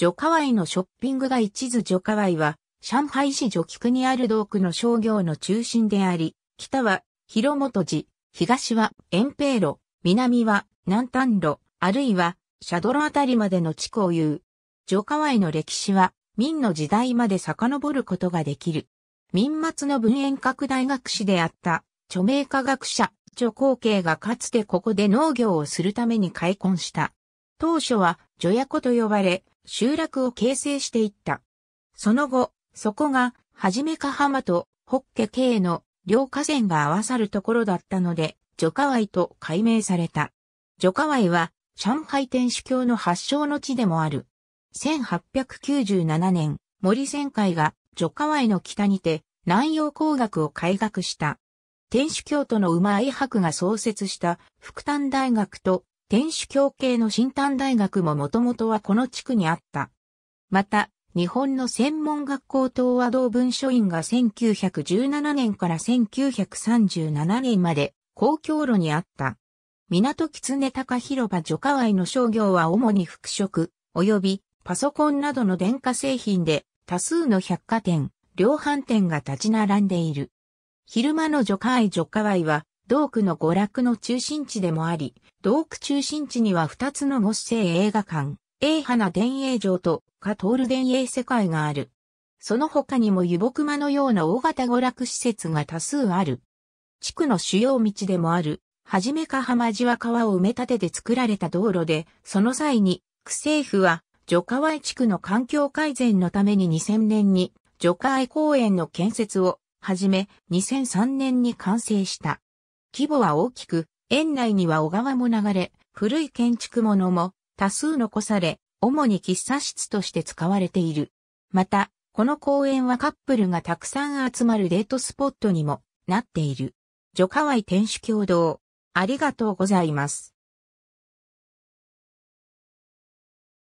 ジョカワイのショッピング街地図カワイは、上海市女区にある道区の商業の中心であり、北は広本寺、東は遠平路、南は南丹路、あるいはシャドロあたりまでの地区を言う。ジョカワイの歴史は、明の時代まで遡ることができる。民末の文遠拡大学士であった、著名科学者、ウ光景がかつてここで農業をするために開墾した。当初は、ジョヤコと呼ばれ、集落を形成していった。その後、そこが、はじめか浜と北家系の両河川が合わさるところだったので、女河湾と改名された。女河湾は、上海天主教の発祥の地でもある。1897年、森仙会が女河湾の北にて南洋工学を開学した。天主教徒の馬愛博が創設した福丹大学と天主教系の新丹大学ももともとはこの地区にあった。また、日本の専門学校等和道文書院が1917年から1937年まで公共路にあった。港狐高広場除火街の商業は主に服飾、及びパソコンなどの電化製品で多数の百貨店、量販店が立ち並んでいる。昼間の除火街除火街は道区の娯楽の中心地でもあり、道区中心地には2つのゴ星映画館、英花伝影城とカトール伝影世界がある。その他にも湯木間のような大型娯楽施設が多数ある。地区の主要道でもある、はじめか浜地は川を埋め立てて作られた道路で、その際に、区政府は、除。川地区の環境改善のために2000年に、除海公園の建設を、はじめ、2003年に完成した。規模は大きく、園内には小川も流れ、古い建築物も多数残され、主に喫茶室として使われている。また、この公園はカップルがたくさん集まるデートスポットにもなっている。女川井天主教堂。ありがとうございます。